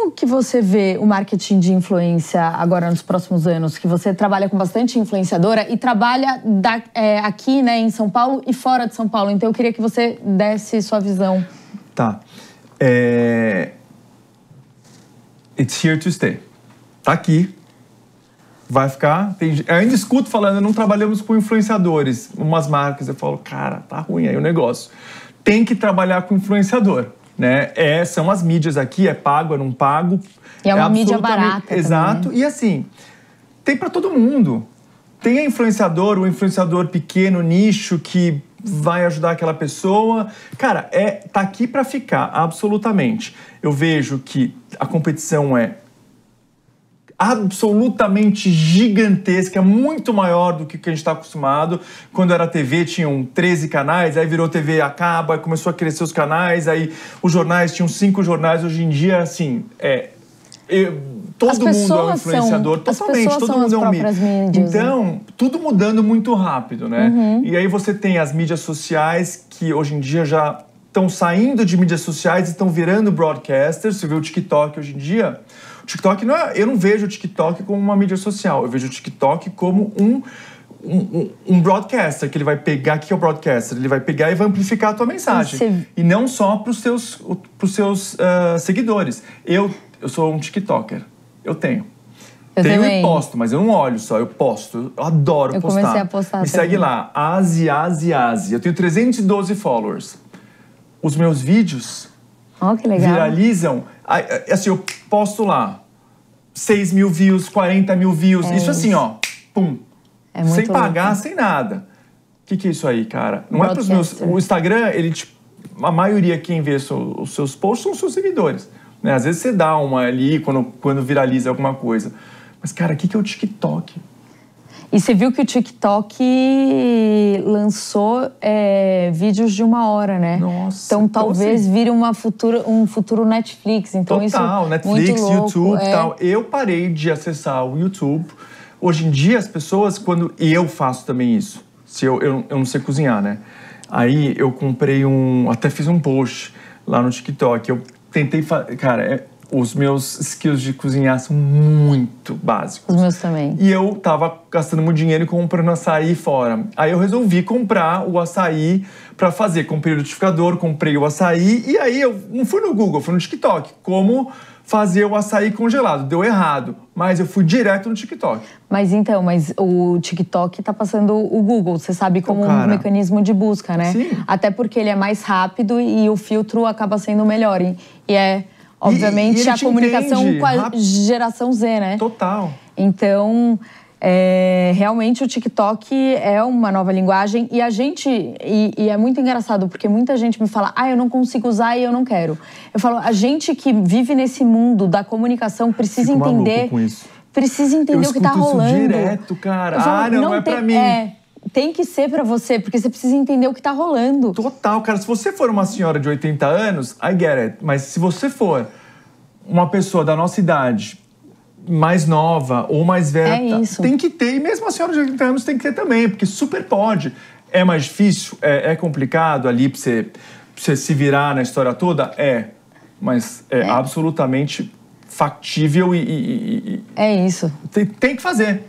Como que você vê o marketing de influência agora nos próximos anos? Que você trabalha com bastante influenciadora e trabalha da, é, aqui né, em São Paulo e fora de São Paulo. Então eu queria que você desse sua visão. Tá. É... It's here to stay. Tá aqui. Vai ficar. Tem... Eu ainda escuto falando, não trabalhamos com influenciadores, umas marcas. Eu falo, cara, tá ruim aí o negócio. Tem que trabalhar com influenciador né? É, são as mídias aqui, é pago, é não pago. E é uma é mídia barata. Exato. Também. Né? E assim, tem para todo mundo. Tem a influenciador, o influenciador pequeno, nicho, que vai ajudar aquela pessoa. Cara, é tá aqui para ficar, absolutamente. Eu vejo que a competição é absolutamente gigantesca, é muito maior do que a gente está acostumado. Quando era TV, tinham 13 canais, aí virou TV acaba, começou a crescer os canais, aí os jornais tinham cinco jornais. Hoje em dia, assim, é, eu, todo mundo é um influenciador, são, totalmente, todo mundo é um mídia. Né? então, tudo mudando muito rápido, né? Uhum. E aí você tem as mídias sociais que hoje em dia já estão saindo de mídias sociais e estão virando broadcasters. Você vê o TikTok hoje em dia. O TikTok não é, eu não vejo o TikTok como uma mídia social, eu vejo o TikTok como um um, um, um, broadcaster, que ele vai pegar, que é o broadcaster? Ele vai pegar e vai amplificar a tua mensagem. Sim. E não só para os seus, pros seus uh, ah, seguidores. Eu, eu sou um TikToker. Eu tenho. Eu tenho também. e posto, mas eu não olho só, eu posto. Eu adoro eu postar. Eu comecei a postar. Me também. segue lá, Asi, Asi, Asi. Eu tenho 312 followers. Os meus vídeos oh, viralizam é assim, eu posto lá 6 mil views, 40 mil views. É isso, assim, isso, assim, ó. Pum. É sem pagar, louco. sem nada. O que, que é isso aí, cara? Não é pros meus. O Instagram, ele te... Tipo, a maioria quem vê os seus posts são os seus seguidores. Né? Às vezes você dá uma ali quando, quando viraliza alguma coisa. Mas, cara, o que, que é o TikTok? E você viu que o TikTok lançou é, vídeos de uma hora, né? Nossa. Então, então talvez assim. vire uma futura, um futuro Netflix. Então, Total, isso, Netflix, louco, YouTube é... tal. Eu parei de acessar o YouTube. Hoje em dia as pessoas, quando. E eu faço também isso. Se eu, eu, eu não sei cozinhar, né? Aí eu comprei um. Até fiz um post lá no TikTok. Eu tentei. Cara, é, os meus skills de cozinhar são muito básicos. Os meus também. E eu tava gastando muito dinheiro comprando açaí fora. Aí eu resolvi comprar o açaí para fazer. Comprei o liquidificador, comprei o açaí e aí eu não fui no Google, fui no TikTok. Como fazer o açaí congelado. Deu errado, mas eu fui direto no TikTok. Mas então, mas o TikTok tá passando o Google, você sabe então, como então, cara, um mecanismo de busca, né? Sim. Até porque ele é mais rápido e o filtro acaba sendo melhor. E é Obviamente, e, e a comunicação entende. com a geração Z, né? Total. Então, é, realmente o TikTok é uma nova linguagem e a gente e, e, é muito engraçado porque muita gente me fala ah eu não consigo usar e eu não quero eu falo a gente que vive nesse mundo da comunicação precisa Fico entender com isso. precisa entender eu o que está rolando direto cara falo, ah não, não é para mim é, tem que ser para você, porque você precisa entender o que tá rolando. Total, cara. Se você for uma senhora de 80 anos, I get it. Mas se você for uma pessoa da nossa idade, mais nova ou mais velha, é tem que ter. E mesmo a senhora de 80 anos tem que ter também, porque super pode. É mais difícil? É, é complicado ali pra você, pra você se virar na história toda? É. Mas é, é. absolutamente factível e, e, e. é isso. Tem, tem que fazer.